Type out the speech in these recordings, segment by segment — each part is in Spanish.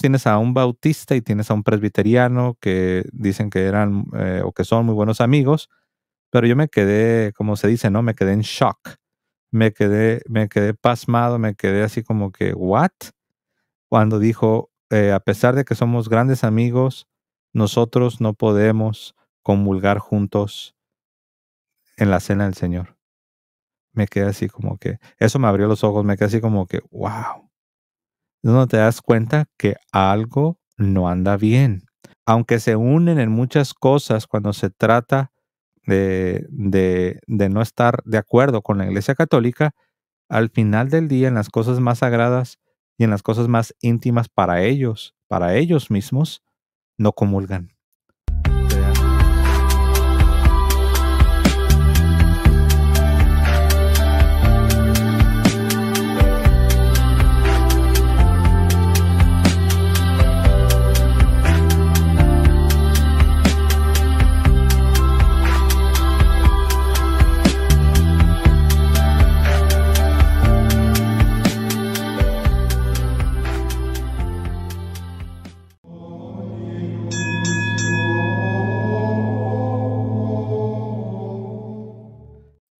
tienes a un bautista y tienes a un presbiteriano que dicen que eran eh, o que son muy buenos amigos, pero yo me quedé, como se dice, ¿no? Me quedé en shock. Me quedé, me quedé pasmado, me quedé así como que, ¿what? Cuando dijo, eh, a pesar de que somos grandes amigos, nosotros no podemos comulgar juntos en la cena del Señor. Me quedé así como que, eso me abrió los ojos, me quedé así como que, wow no te das cuenta que algo no anda bien. Aunque se unen en muchas cosas cuando se trata de, de no estar de acuerdo con la Iglesia Católica, al final del día en las cosas más sagradas y en las cosas más íntimas para ellos, para ellos mismos, no comulgan.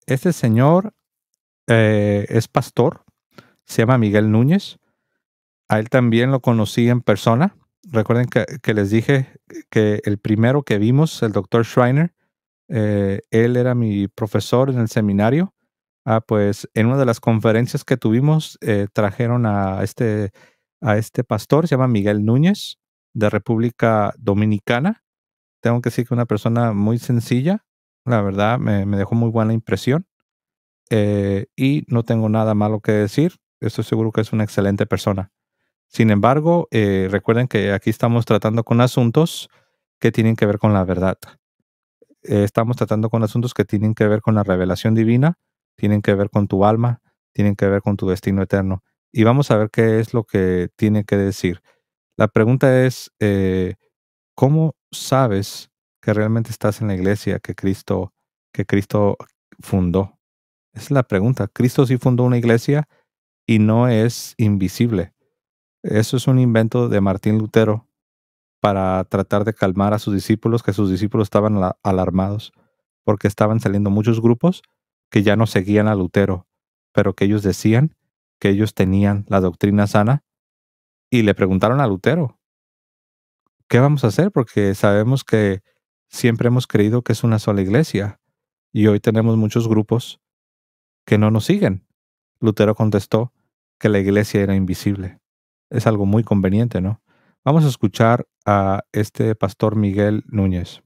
Este señor eh, es pastor, se llama Miguel Núñez. A él también lo conocí en persona. Recuerden que, les dije que el primero que vimos, el doctor Schreiner, eh, él era mi profesor en el seminario. Ah, pues en una de las conferencias que tuvimos eh, trajeron a este, a este pastor, se llama Miguel Núñez, de República Dominicana. Tengo que decir que una persona muy sencilla, la verdad, me, dejó muy buena impresión. Eh, y no tengo nada malo que decir. Estoy seguro que es una excelente persona. Sin embargo, eh, recuerden que aquí estamos tratando con asuntos que tienen que ver con la verdad. Eh, estamos tratando con asuntos que tienen que ver con la revelación divina, tienen que ver con tu alma, tienen que ver con tu destino eterno. Y vamos a ver qué es lo que tiene que decir. La pregunta es, ¿cómo sabes que realmente estás en la iglesia que Cristo, que Cristo fundó? Esa es la pregunta. Cristo sí fundó una iglesia y no es invisible. Eso es un invento de Martín Lutero para tratar de calmar a sus discípulos, que sus discípulos estaban alarmados porque estaban saliendo muchos grupos que ya no seguían a Lutero, pero que ellos decían que ellos tenían la doctrina sana y le preguntaron a Lutero, ¿qué vamos a hacer? Porque sabemos que siempre hemos creído que es una sola iglesia y hoy tenemos muchos grupos que no nos siguen. Lutero contestó que la iglesia era invisible. Es algo muy conveniente, ¿no? Vamos a escuchar a este pastor Miguel Núñez.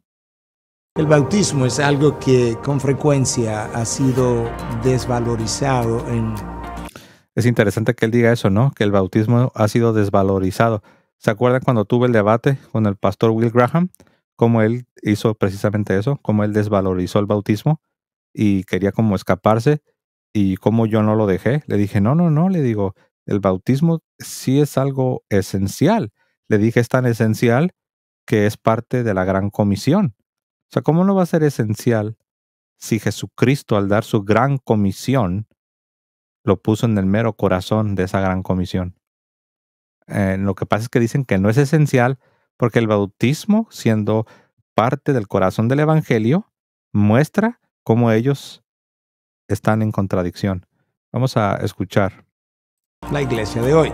El bautismo es algo que con frecuencia ha sido desvalorizado en... Es interesante que él diga eso, ¿no? Que el bautismo ha sido desvalorizado. ¿Se acuerdan cuando tuve el debate con el pastor Will Graham? cómo él hizo precisamente eso, cómo él desvalorizó el bautismo y quería como escaparse y cómo yo no lo dejé. Le dije, no, no, no, le digo, el bautismo sí es algo esencial. Le dije, es tan esencial que es parte de la gran comisión. O sea, ¿cómo no va a ser esencial si Jesucristo al dar su gran comisión lo puso en el mero corazón de esa gran comisión? Eh, lo que pasa es que dicen que no es esencial porque el bautismo, siendo parte del corazón del Evangelio, muestra cómo ellos están en contradicción. Vamos a escuchar. La iglesia de hoy,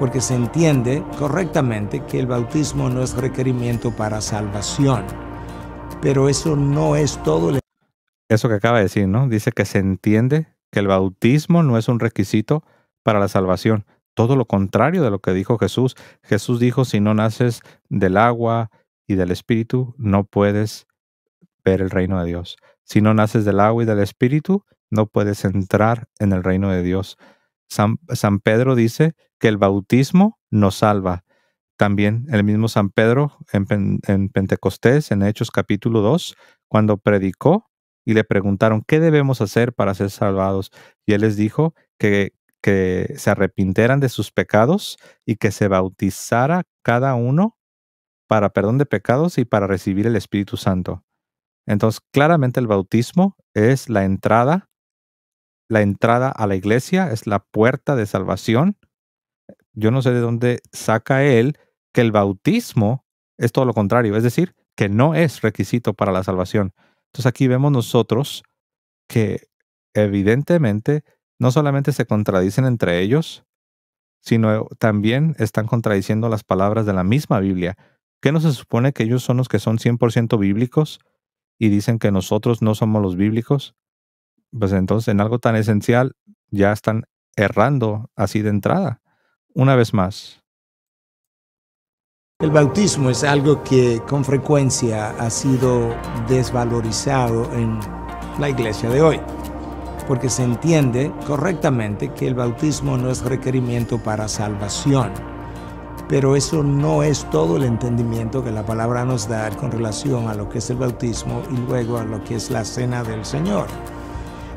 porque se entiende correctamente que el bautismo no es requerimiento para salvación, pero eso no es todo. Eso que acaba de decir, ¿no? Dice que se entiende que el bautismo no es un requisito para la salvación, todo lo contrario de lo que dijo Jesús. Jesús dijo, si no naces del agua y del espíritu, no puedes ver el reino de Dios. Si no naces del agua y del espíritu, no puedes entrar en el reino de Dios. San, Pedro dice que el bautismo nos salva. También el mismo San Pedro en, en Pentecostés, en Hechos capítulo 2, cuando predicó y le preguntaron, ¿qué debemos hacer para ser salvados? Y él les dijo que que se arrepintieran de sus pecados y que se bautizara cada uno para perdón de pecados y para recibir el Espíritu Santo. Entonces, claramente el bautismo es la entrada, la entrada a la iglesia, es la puerta de salvación. Yo no sé de dónde saca él que el bautismo es todo lo contrario, es decir, que no es requisito para la salvación. Entonces aquí vemos nosotros que evidentemente no solamente se contradicen entre ellos, sino también están contradiciendo las palabras de la misma Biblia. ¿Qué no se supone que ellos son los que son 100% bíblicos y dicen que nosotros no somos los bíblicos? Pues entonces en algo tan esencial ya están errando así de entrada. Una vez más. El bautismo es algo que con frecuencia ha sido desvalorizado en la iglesia de hoy porque se entiende correctamente que el bautismo no es requerimiento para salvación. Pero eso no es todo el entendimiento que la palabra nos da con relación a lo que es el bautismo y luego a lo que es la cena del Señor.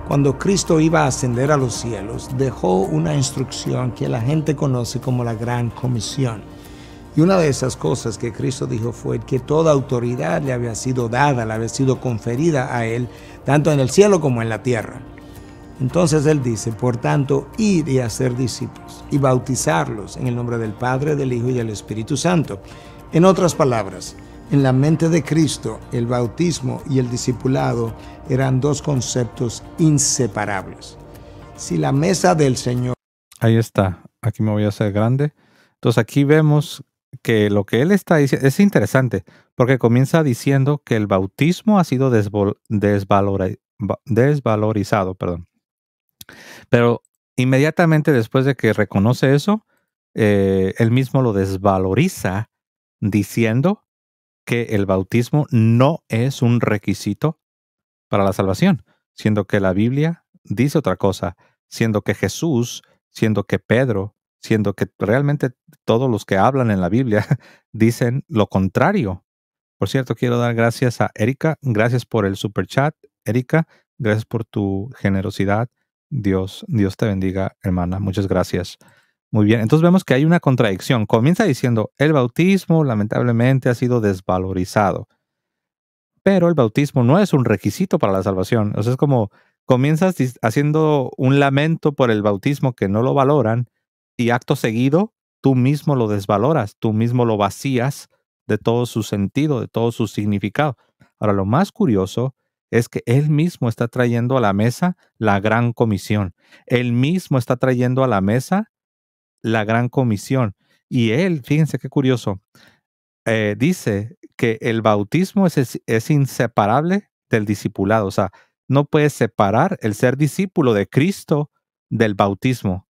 Cuando Cristo iba a ascender a los cielos, dejó una instrucción que la gente conoce como la gran comisión. Y una de esas cosas que Cristo dijo fue que toda autoridad le había sido dada, le había sido conferida a él, tanto en el cielo como en la tierra. Entonces él dice, por tanto, ir y hacer discípulos y bautizarlos en el nombre del Padre, del Hijo y del Espíritu Santo. En otras palabras, en la mente de Cristo, el bautismo y el discipulado eran dos conceptos inseparables. Si la mesa del Señor... Ahí está, aquí me voy a hacer grande. Entonces aquí vemos que lo que él está diciendo es interesante, porque comienza diciendo que el bautismo ha sido desvalorizado, perdón. Pero inmediatamente después de que reconoce eso, eh, él mismo lo desvaloriza diciendo que el bautismo no es un requisito para la salvación, siendo que la Biblia dice otra cosa, siendo que Jesús, siendo que Pedro, siendo que realmente todos los que hablan en la Biblia dicen lo contrario. Por cierto, quiero dar gracias a Erika, gracias por el super chat, Erika, gracias por tu generosidad Dios, Dios te bendiga, hermana. Muchas gracias. Muy bien, entonces vemos que hay una contradicción. Comienza diciendo, el bautismo lamentablemente ha sido desvalorizado, pero el bautismo no es un requisito para la salvación. O es como comienzas haciendo un lamento por el bautismo que no lo valoran y acto seguido tú mismo lo desvaloras, tú mismo lo vacías de todo su sentido, de todo su significado. Ahora, lo más curioso es que Él mismo está trayendo a la mesa la gran comisión. Él mismo está trayendo a la mesa la gran comisión. Y Él, fíjense qué curioso, eh, dice que el bautismo es, inseparable del discipulado. O sea, no puede separar el ser discípulo de Cristo del bautismo.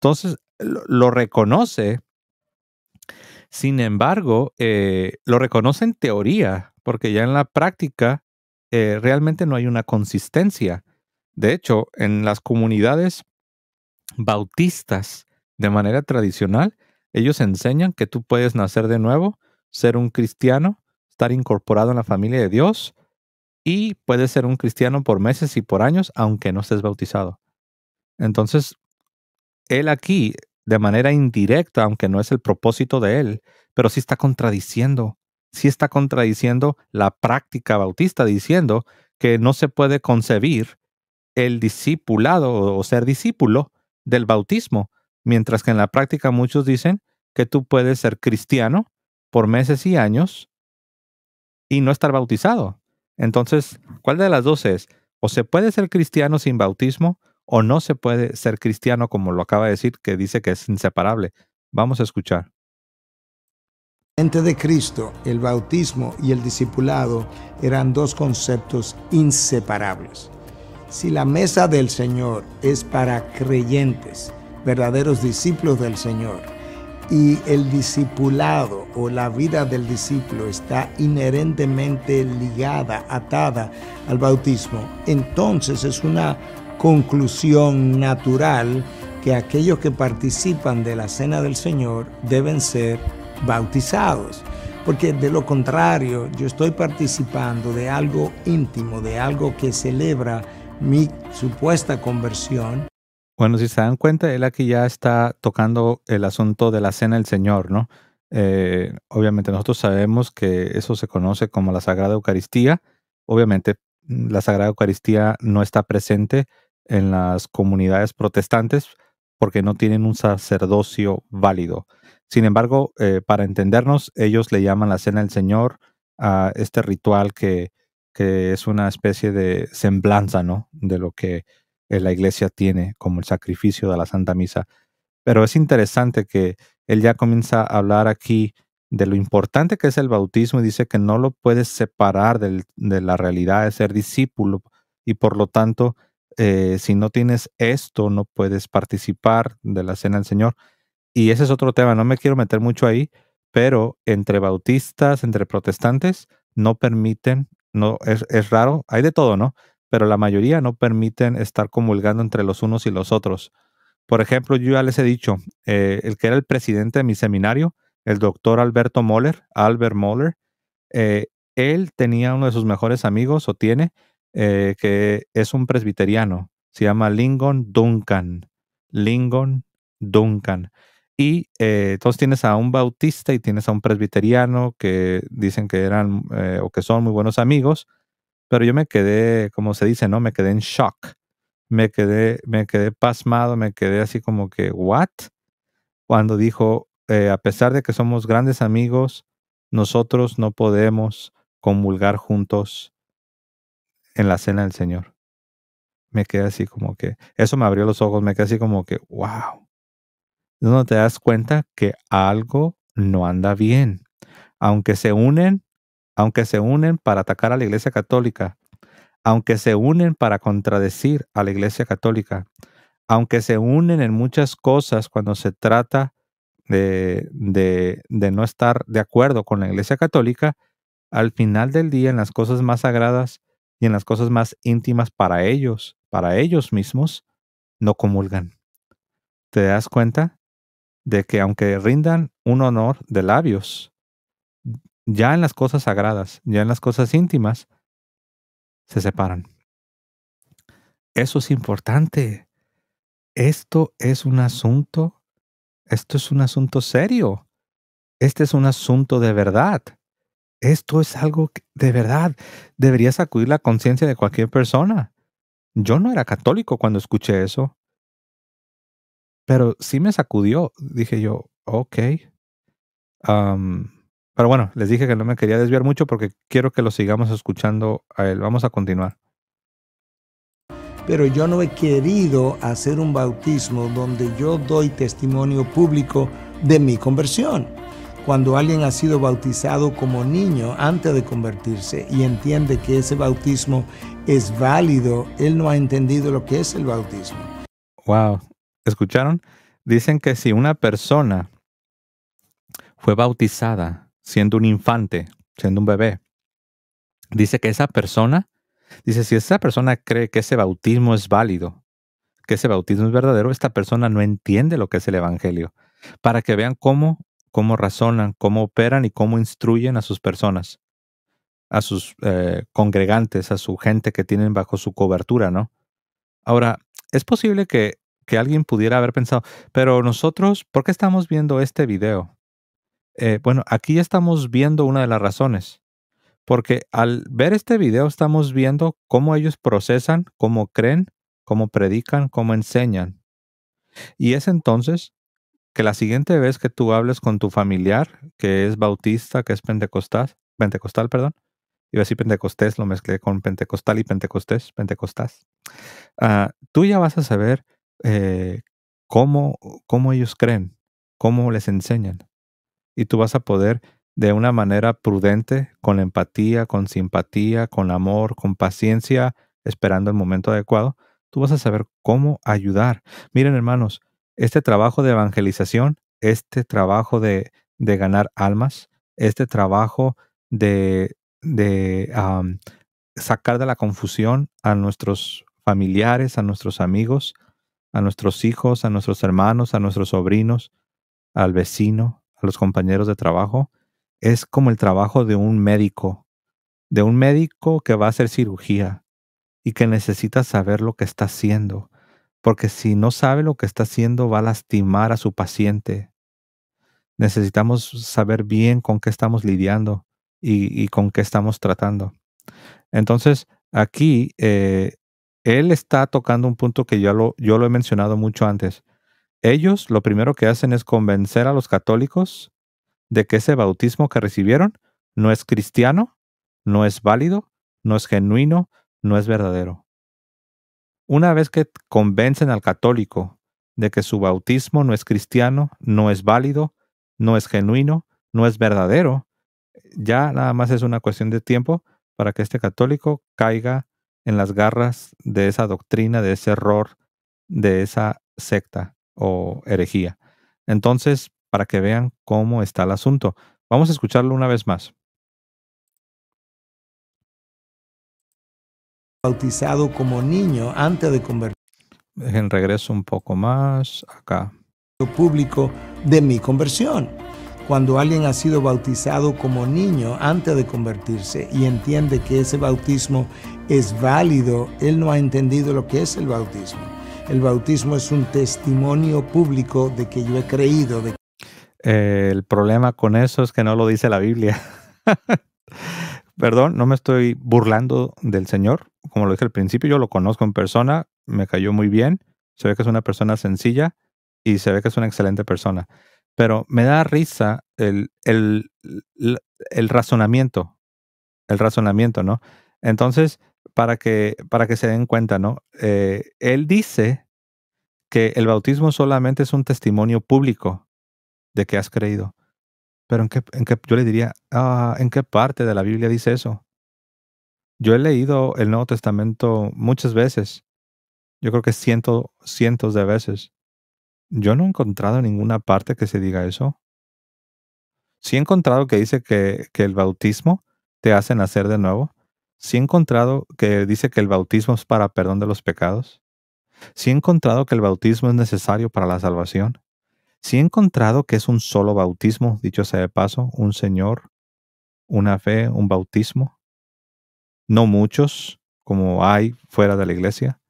Entonces, lo, reconoce. Sin embargo, eh, lo reconoce en teoría, porque ya en la práctica eh, realmente no hay una consistencia. De hecho, en las comunidades bautistas, de manera tradicional, ellos enseñan que tú puedes nacer de nuevo, ser un cristiano, estar incorporado en la familia de Dios y puedes ser un cristiano por meses y por años, aunque no estés bautizado. Entonces, él aquí, de manera indirecta, aunque no es el propósito de él, pero sí está contradiciendo sí está contradiciendo la práctica bautista diciendo que no se puede concebir el discipulado o ser discípulo del bautismo, mientras que en la práctica muchos dicen que tú puedes ser cristiano por meses y años y no estar bautizado. Entonces, ¿cuál de las dos es? O se puede ser cristiano sin bautismo o no se puede ser cristiano como lo acaba de decir, que dice que es inseparable. Vamos a escuchar mente de Cristo, el bautismo y el discipulado eran dos conceptos inseparables. Si la mesa del Señor es para creyentes, verdaderos discípulos del Señor, y el discipulado o la vida del discípulo está inherentemente ligada, atada al bautismo, entonces es una conclusión natural que aquellos que participan de la cena del Señor deben ser bautizados. Porque de lo contrario, yo estoy participando de algo íntimo, de algo que celebra mi supuesta conversión. Bueno, si se dan cuenta, él aquí ya está tocando el asunto de la cena del Señor, ¿no? Eh, obviamente nosotros sabemos que eso se conoce como la Sagrada Eucaristía. Obviamente mm, la Sagrada Eucaristía no está presente en las comunidades protestantes porque no tienen un sacerdocio válido. Sin embargo, eh, para entendernos, ellos le llaman la Cena del Señor a este ritual que, es una especie de semblanza, ¿no? De lo que eh, la iglesia tiene como el sacrificio de la Santa Misa. Pero es interesante que él ya comienza a hablar aquí de lo importante que es el bautismo y dice que no lo puedes separar de la realidad de ser discípulo y por lo tanto, eh, si no tienes esto, no puedes participar de la cena del Señor y ese es otro tema, no me quiero meter mucho ahí, pero entre bautistas, entre protestantes, no permiten, no, es, raro, hay de todo, ¿no? Pero la mayoría no permiten estar comulgando entre los unos y los otros. Por ejemplo, yo ya les he dicho, eh, el que era el presidente de mi seminario, el doctor Alberto Moller, Albert Moller, eh, él tenía uno de sus mejores amigos, o tiene, eh, que es un presbiteriano, se llama Lingon Duncan. Lingon Duncan. Y eh, entonces tienes a un bautista y tienes a un presbiteriano que dicen que eran eh, o que son muy buenos amigos, pero yo me quedé, como se dice, ¿no? Me quedé en shock. Me quedé, me quedé pasmado, me quedé así como que, ¿what? Cuando dijo, eh, a pesar de que somos grandes amigos, nosotros no podemos comulgar juntos en la cena del Señor. Me quedé así como que, eso me abrió los ojos, me quedé así como que, wow. No te das cuenta que algo no anda bien. Aunque se unen, aunque se unen para atacar a la Iglesia Católica, aunque se unen para contradecir a la Iglesia Católica, aunque se unen en muchas cosas cuando se trata de, de, de no estar de acuerdo con la Iglesia Católica, al final del día en las cosas más sagradas y en las cosas más íntimas para ellos, para ellos mismos, no comulgan. ¿Te das cuenta? de que aunque rindan un honor de labios, ya en las cosas sagradas, ya en las cosas íntimas, se separan. Eso es importante. Esto es un asunto, esto es un asunto serio. Este es un asunto de verdad. Esto es algo de verdad debería sacudir la conciencia de cualquier persona. Yo no era católico cuando escuché eso. Pero sí me sacudió. Dije yo, ok. pero bueno, les dije que no me quería desviar mucho porque quiero que lo sigamos escuchando a él. Vamos a continuar. Pero yo no he querido hacer un bautismo donde yo doy testimonio público de mi conversión. Cuando alguien ha sido bautizado como niño antes de convertirse y entiende que ese bautismo es válido, él no ha entendido lo que es el bautismo. Wow, ¿Escucharon? Dicen que si una persona fue bautizada siendo un infante, siendo un bebé, dice que esa persona, dice, si esa persona cree que ese bautismo es válido, que ese bautismo es verdadero, esta persona no entiende lo que es el Evangelio. Para que vean cómo, cómo razonan, cómo operan y cómo instruyen a sus personas, a sus eh, congregantes, a su gente que tienen bajo su cobertura, ¿no? Ahora, es posible que que alguien pudiera haber pensado, pero nosotros, ¿por qué estamos viendo este video? Eh, bueno, aquí estamos viendo una de las razones, porque al ver este video estamos viendo cómo ellos procesan, cómo creen, cómo predican, cómo enseñan. Y es entonces que la siguiente vez que tú hables con tu familiar, que es bautista, que es pentecostal, pentecostal, perdón, iba a decir pentecostés, lo mezclé con pentecostal y pentecostés, pentecostás, ah, tú ya vas a saber eh, cómo, cómo ellos creen, cómo les enseñan. Y tú vas a poder de una manera prudente, con empatía, con simpatía, con amor, con paciencia, esperando el momento adecuado, tú vas a saber cómo ayudar. Miren hermanos, este trabajo de evangelización, este trabajo de, de ganar almas, este trabajo de, de sacar de la confusión a nuestros familiares, a nuestros amigos, a nuestros hijos, a nuestros hermanos, a nuestros sobrinos, al vecino, a los compañeros de trabajo, es como el trabajo de un médico, de un médico que va a hacer cirugía y que necesita saber lo que está haciendo, porque si no sabe lo que está haciendo va a lastimar a su paciente. Necesitamos saber bien con qué estamos lidiando y, con qué estamos tratando. Entonces, aquí eh, él está tocando un punto que yo lo, yo lo he mencionado mucho antes. Ellos lo primero que hacen es convencer a los católicos de que ese bautismo que recibieron no es cristiano, no es válido, no es genuino, no es verdadero. Una vez que convencen al católico de que su bautismo no es cristiano, no es válido, no es genuino, no es verdadero, ya nada más es una cuestión de tiempo para que este católico caiga en las garras de esa doctrina, de ese error, de esa secta o herejía. Entonces, para que vean cómo está el asunto, vamos a escucharlo una vez más. Bautizado como niño antes de convertir. En regreso un poco más acá. Público de mi conversión cuando alguien ha sido bautizado como niño antes de convertirse y entiende que ese bautismo es válido, él no ha entendido lo que es el bautismo. El bautismo es un testimonio público de que yo he creído. De... Eh, el problema con eso es que no lo dice la Biblia. Perdón, no me estoy burlando del Señor. Como lo dije al principio, yo lo conozco en persona, me cayó muy bien, se ve que es una persona sencilla y se ve que es una excelente persona. Pero me da risa el, el, razonamiento, el razonamiento, ¿no? Entonces, para que, para que se den cuenta, ¿no? Eh, él dice que el bautismo solamente es un testimonio público de que has creído. Pero ¿en qué, en qué yo le diría, ah, ¿en qué parte de la Biblia dice eso? Yo he leído el Nuevo Testamento muchas veces, yo creo que cientos de veces, yo no he encontrado ninguna parte que se diga eso. Sí he encontrado que dice que, el bautismo te hace nacer de nuevo. Sí he encontrado que dice que el bautismo es para perdón de los pecados. Sí he encontrado que el bautismo es necesario para la salvación. Sí he encontrado que es un solo bautismo, dicho sea de paso, un Señor, una fe, un bautismo. No muchos, como hay fuera de la iglesia.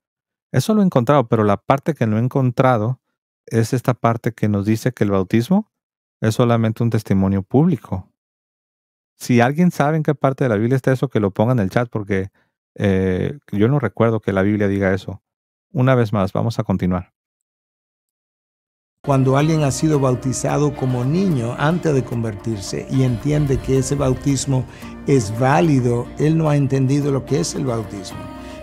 Eso lo he encontrado, pero la parte que no he encontrado es esta parte que nos dice que el bautismo es solamente un testimonio público. Si alguien sabe en qué parte de la Biblia está eso, que lo ponga en el chat, porque eh, yo no recuerdo que la Biblia diga eso. Una vez más, vamos a continuar. Cuando alguien ha sido bautizado como niño antes de convertirse y entiende que ese bautismo es válido, él no ha entendido lo que es el bautismo.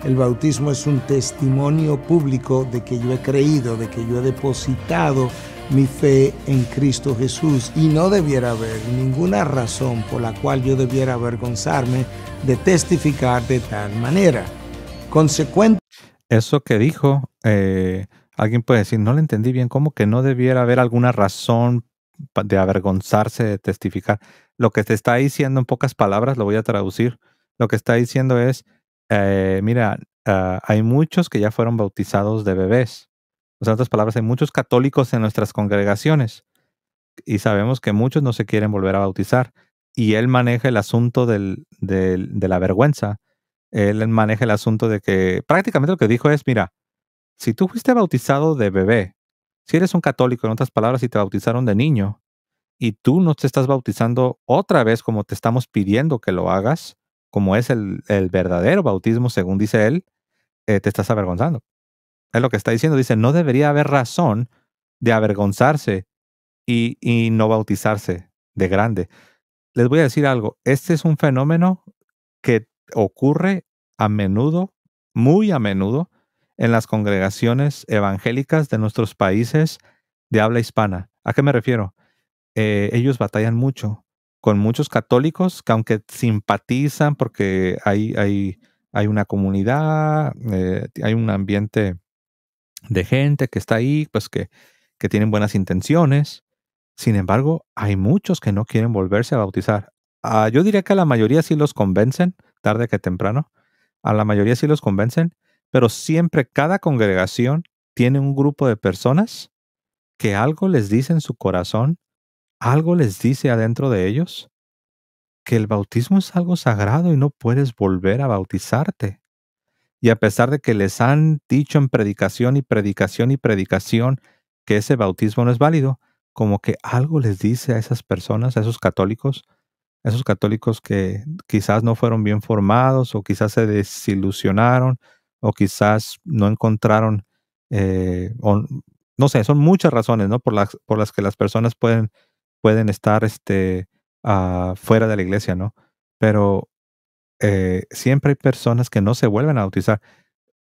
El bautismo es un testimonio público de que yo he creído, de que yo he depositado mi fe en Cristo Jesús y no debiera haber ninguna razón por la cual yo debiera avergonzarme de testificar de tal manera. Consecuente. Eso que dijo, eh, alguien puede decir, no lo entendí bien, como que no debiera haber alguna razón de avergonzarse de testificar. Lo que te está diciendo en pocas palabras, lo voy a traducir, lo que está diciendo es, eh, mira, ah, hay muchos que ya fueron bautizados de bebés. O sea, en otras palabras, hay muchos católicos en nuestras congregaciones y sabemos que muchos no se quieren volver a bautizar. Y él maneja el asunto de la vergüenza. Él maneja el asunto de que prácticamente lo que dijo es, mira, si tú fuiste bautizado de bebé, si eres un católico, en otras palabras, si te bautizaron de niño, y tú no te estás bautizando otra vez como te estamos pidiendo que lo hagas, como es el, verdadero bautismo, según dice él, eh, te estás avergonzando. Es lo que está diciendo. Dice, no debería haber razón de avergonzarse y, no bautizarse de grande. Les voy a decir algo. Este es un fenómeno que ocurre a menudo, muy a menudo, en las congregaciones evangélicas de nuestros países de habla hispana. ¿A qué me refiero? Eh, ellos batallan mucho con muchos católicos que aunque simpatizan porque hay, hay, hay una comunidad, eh, hay un ambiente de gente que está ahí, pues que, que tienen buenas intenciones. Sin embargo, hay muchos que no quieren volverse a bautizar. Ah, yo diría que a la mayoría sí los convencen, tarde que temprano. A la mayoría sí los convencen, pero siempre cada congregación tiene un grupo de personas que algo les dice en su corazón algo les dice adentro de ellos que el bautismo es algo sagrado y no puedes volver a bautizarte. Y a pesar de que les han dicho en predicación y predicación y predicación que ese bautismo no es válido, como que algo les dice a esas personas, a esos católicos, esos católicos que quizás no fueron bien formados o quizás se desilusionaron o quizás no encontraron, eh, no sé, son muchas razones ¿no? por, por las que las personas pueden pueden estar este, ah, fuera de la iglesia, ¿no? Pero eh, siempre hay personas que no se vuelven a bautizar.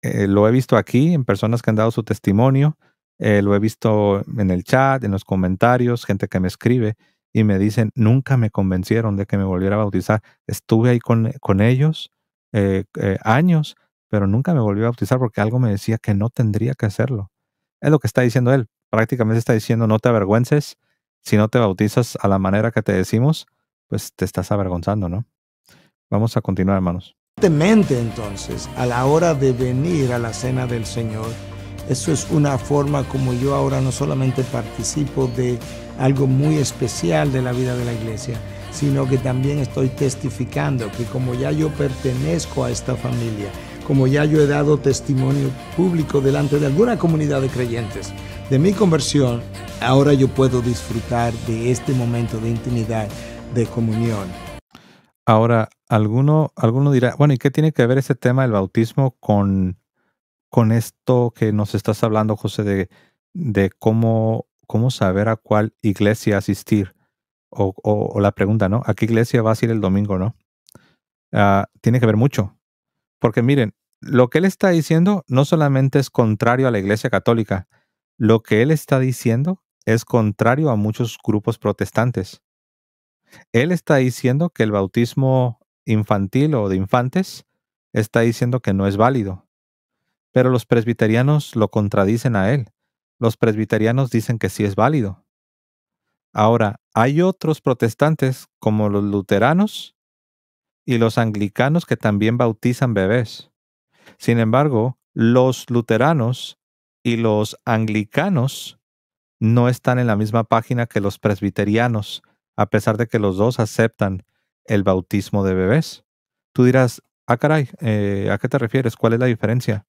Eh, lo he visto aquí en personas que han dado su testimonio, eh, lo he visto en el chat, en los comentarios, gente que me escribe y me dicen, nunca me convencieron de que me volviera a bautizar. Estuve ahí con, con ellos años, pero nunca me volví a bautizar porque algo me decía que no tendría que hacerlo. Es lo que está diciendo él. Prácticamente está diciendo, no te avergüences, si no te bautizas a la manera que te decimos, pues te estás avergonzando, ¿no? Vamos a continuar, hermanos. entonces, a la hora de venir a la cena del Señor, eso es una forma como yo ahora no solamente participo de algo muy especial de la vida de la iglesia, sino que también estoy testificando que como ya yo pertenezco a esta familia, como ya yo he dado testimonio público delante de alguna comunidad de creyentes, de mi conversión, ahora yo puedo disfrutar de este momento de intimidad, de comunión. Ahora, alguno, alguno dirá, bueno, ¿y qué tiene que ver ese tema del bautismo con, con esto que nos estás hablando, José, de, de cómo, cómo saber a cuál iglesia asistir? O, la pregunta, ¿no? ¿A qué iglesia vas a ir el domingo, no? Ah, tiene que ver mucho. Porque miren, lo que él está diciendo no solamente es contrario a la iglesia católica, lo que él está diciendo es contrario a muchos grupos protestantes. Él está diciendo que el bautismo infantil o de infantes está diciendo que no es válido. Pero los presbiterianos lo contradicen a él. Los presbiterianos dicen que sí es válido. Ahora, hay otros protestantes como los luteranos y los anglicanos que también bautizan bebés. Sin embargo, los luteranos y los anglicanos no están en la misma página que los presbiterianos, a pesar de que los dos aceptan el bautismo de bebés. Tú dirás, ah, caray, eh, ¿a qué te refieres? ¿Cuál es la diferencia?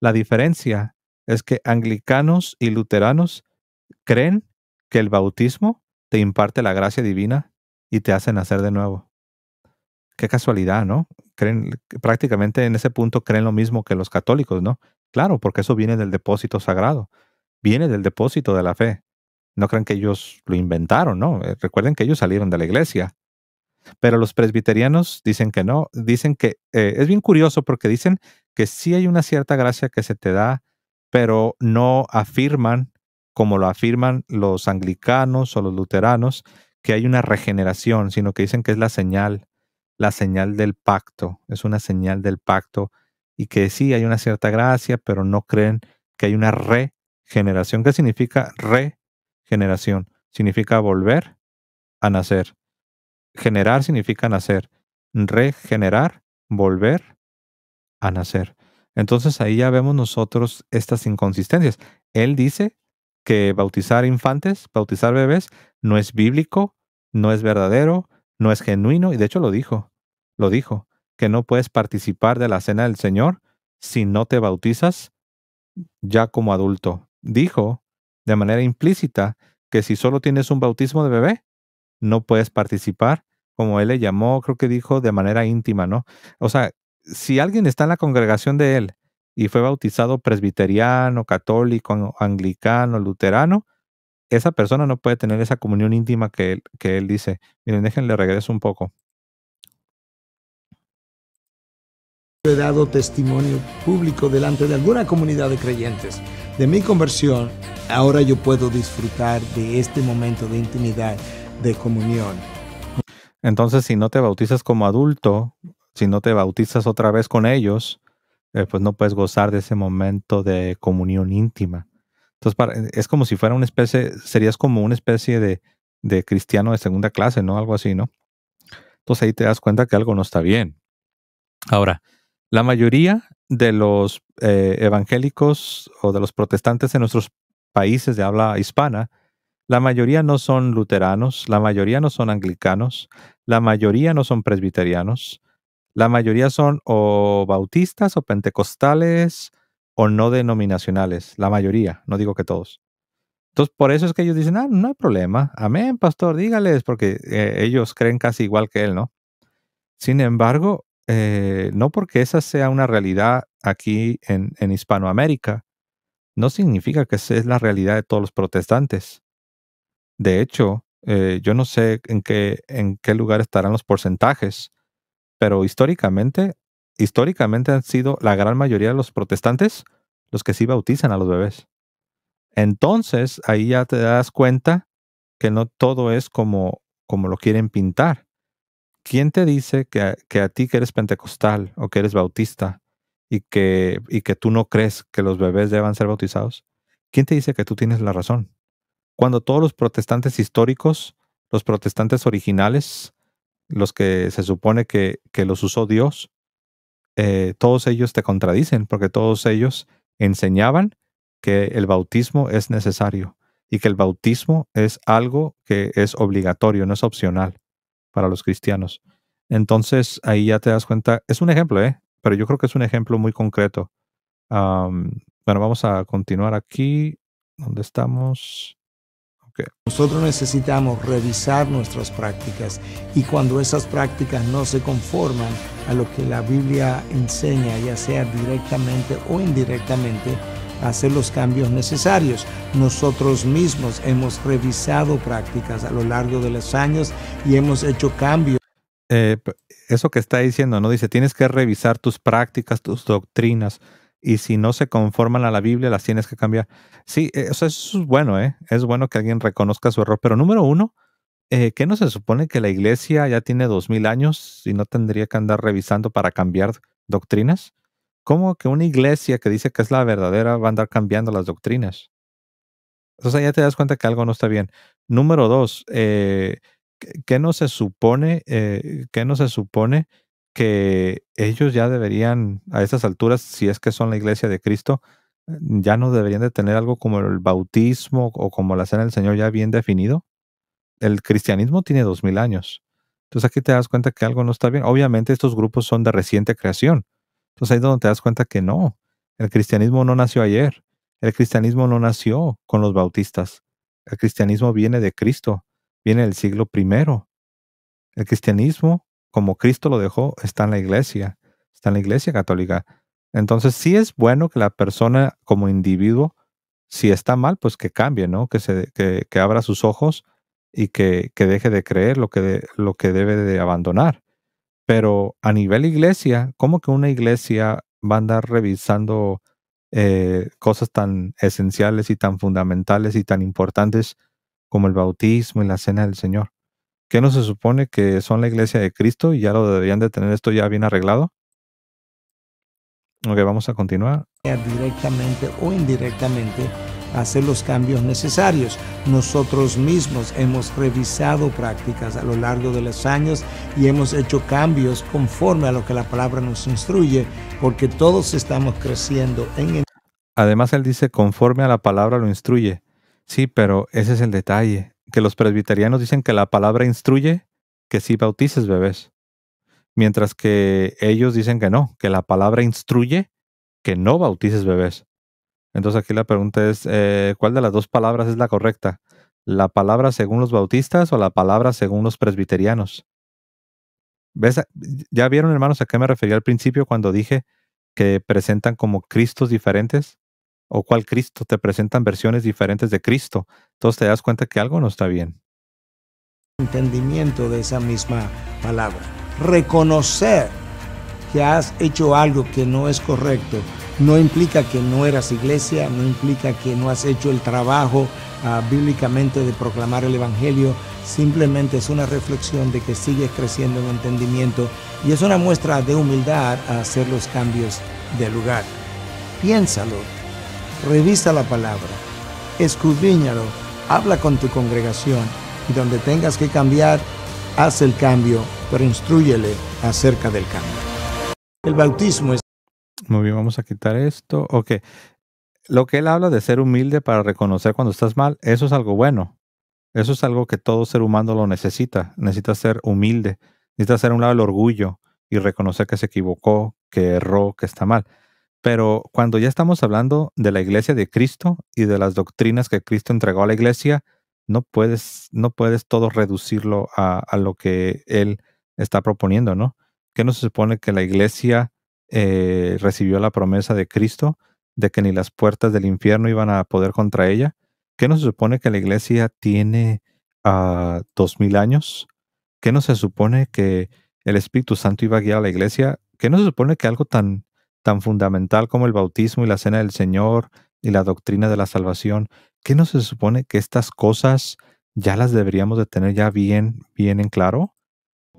La diferencia es que anglicanos y luteranos creen que el bautismo te imparte la gracia divina y te hace nacer de nuevo. Qué casualidad, ¿no? Creen, prácticamente en ese punto creen lo mismo que los católicos, ¿no? Claro, porque eso viene del depósito sagrado, viene del depósito de la fe. No crean que ellos lo inventaron, ¿no? Eh, recuerden que ellos salieron de la iglesia. Pero los presbiterianos dicen que no, dicen que eh, es bien curioso porque dicen que sí hay una cierta gracia que se te da, pero no afirman, como lo afirman los anglicanos o los luteranos, que hay una regeneración, sino que dicen que es la señal, la señal del pacto, es una señal del pacto y que sí hay una cierta gracia, pero no creen que hay una regeneración. ¿Qué significa regeneración? Significa volver a nacer. Generar significa nacer. Regenerar, volver a nacer. Entonces ahí ya vemos nosotros estas inconsistencias. Él dice que bautizar infantes, bautizar bebés, no es bíblico, no es verdadero, no es genuino, y de hecho lo dijo, lo dijo que no puedes participar de la cena del Señor si no te bautizas ya como adulto. Dijo de manera implícita que si solo tienes un bautismo de bebé, no puedes participar, como él le llamó, creo que dijo de manera íntima, ¿no? O sea, si alguien está en la congregación de él y fue bautizado presbiteriano, católico, anglicano, luterano, esa persona no puede tener esa comunión íntima que él, que él dice. Miren, déjenle regreso un poco. He dado testimonio público delante de alguna comunidad de creyentes de mi conversión. Ahora yo puedo disfrutar de este momento de intimidad, de comunión. Entonces, si no te bautizas como adulto, si no te bautizas otra vez con ellos, eh, pues no puedes gozar de ese momento de comunión íntima. Entonces, para, es como si fuera una especie, serías como una especie de, de cristiano de segunda clase, ¿no? Algo así, ¿no? Entonces ahí te das cuenta que algo no está bien. Ahora, la mayoría de los eh, evangélicos o de los protestantes en nuestros países de habla hispana, la mayoría no son luteranos, la mayoría no son anglicanos, la mayoría no son presbiterianos, la mayoría son o bautistas o pentecostales o no denominacionales, la mayoría, no digo que todos. Entonces, por eso es que ellos dicen, ah, no hay problema, amén, pastor, dígales, porque eh, ellos creen casi igual que él, ¿no? Sin embargo, eh, no porque esa sea una realidad aquí en, Hispanoamérica, no significa que esa es la realidad de todos los protestantes. De hecho, eh, yo no sé en qué, lugar estarán los porcentajes, pero históricamente, históricamente han sido la gran mayoría de los protestantes los que sí bautizan a los bebés. Entonces, ahí ya te das cuenta que no todo es como, como lo quieren pintar. ¿quién te dice que a, ti que eres pentecostal o que eres bautista y que, y que tú no crees que los bebés deban ser bautizados? ¿Quién te dice que tú tienes la razón? Cuando todos los protestantes históricos, los protestantes originales, los que se supone que, los usó Dios, eh, todos ellos te contradicen porque todos ellos enseñaban que el bautismo es necesario y que el bautismo es algo que es obligatorio, no es opcional para los cristianos. Entonces ahí ya te das cuenta, es un ejemplo, ¿eh? pero yo creo que es un ejemplo muy concreto. bueno, vamos a continuar aquí, donde estamos. Okay. Nosotros necesitamos revisar nuestras prácticas y cuando esas prácticas no se conforman a lo que la Biblia enseña, ya sea directamente o indirectamente, hacer los cambios necesarios. Nosotros mismos hemos revisado prácticas a lo largo de los años y hemos hecho cambios. Eh, eso que está diciendo, ¿no? Dice, tienes que revisar tus prácticas, tus doctrinas, y si no se conforman a la Biblia, las tienes que cambiar. Sí, e, eso es bueno, ¿eh? Es bueno que alguien reconozca su error, pero número uno, eh, ¿qué no se supone que la iglesia ya tiene dos mil años y no tendría que andar revisando para cambiar doctrinas? ¿Cómo que una iglesia que dice que es la verdadera va a andar cambiando las doctrinas? Entonces ya te das cuenta que algo no está bien. Número dos, eh, ¿qué no se supone, eh, qué no se supone que ellos ya deberían, a estas alturas, si es que son la iglesia de Cristo, ya no deberían de tener algo como el bautismo o como la cena del Señor ya bien definido? El cristianismo tiene dos mil años. Entonces aquí te das cuenta que algo no está bien. Obviamente estos grupos son de reciente creación. Entonces ahí es donde te das cuenta que no, el cristianismo no nació ayer, el cristianismo no nació con los bautistas, el cristianismo viene de Cristo, viene del siglo primero. El cristianismo, como Cristo lo dejó, está en la iglesia, está en la iglesia católica. Entonces sí es bueno que la persona como individuo, si está mal, pues que cambie, ¿no? Que, se, que, abra sus ojos y que, que, deje de creer lo que, lo que debe de abandonar. Pero a nivel iglesia, ¿cómo que una iglesia va a andar revisando eh, cosas tan esenciales y tan fundamentales y tan importantes como el bautismo y la cena del Señor? ¿Qué no se supone que son la iglesia de Cristo y ya lo deberían de tener esto ya bien arreglado? Ok, vamos a continuar. Directamente o indirectamente hacer los cambios necesarios. Nosotros mismos hemos revisado prácticas a lo largo de los años y hemos hecho cambios conforme a lo que la palabra nos instruye, porque todos estamos creciendo en Además, él dice, conforme a la palabra lo instruye. Sí, pero ese es el detalle, que los presbiterianos dicen que la palabra instruye que sí bautices bebés, mientras que ellos dicen que no, que la palabra instruye que no bautices bebés. Entonces aquí la pregunta es, eh, ¿cuál de las dos palabras es la correcta? ¿La palabra según los bautistas o la palabra según los presbiterianos? ¿Ves? ¿Ya vieron, hermanos, a qué me refería al principio cuando dije que presentan como Cristos diferentes? ¿O cuál Cristo? Te presentan versiones diferentes de Cristo. Entonces te das cuenta que algo no está bien. Entendimiento de esa misma palabra. Reconocer que has hecho algo que no es correcto no implica que no eras iglesia, no implica que no has hecho el trabajo ah, bíblicamente de proclamar el Evangelio, simplemente es una reflexión de que sigues creciendo en entendimiento y es una muestra de humildad a hacer los cambios de lugar. Piénsalo, revisa la palabra, escudriñalo, habla con tu congregación y donde tengas que cambiar, haz el cambio, pero instruyele acerca del cambio. El bautismo es muy bien, vamos a quitar esto. Ok. Lo que él habla de ser humilde para reconocer cuando estás mal, eso es algo bueno. Eso es algo que todo ser humano lo necesita. Necesita ser humilde. Necesita hacer un lado el orgullo y reconocer que se equivocó, que erró, que está mal. Pero cuando ya estamos hablando de la iglesia de Cristo y de las doctrinas que Cristo entregó a la iglesia, no puedes, no puedes todo reducirlo a, a lo que él está proponiendo, ¿no? ¿Qué nos supone que la iglesia eh, recibió la promesa de Cristo de que ni las puertas del infierno iban a poder contra ella. ¿Qué no se supone que la iglesia tiene ah, dos mil años? ¿Qué no se supone que el Espíritu Santo iba a guiar a la iglesia? ¿Qué no se supone que algo tan, tan fundamental como el bautismo y la cena del Señor y la doctrina de la salvación, ¿qué no se supone que estas cosas ya las deberíamos de tener ya bien, bien en claro?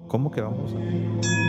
¿Cómo que vamos? A...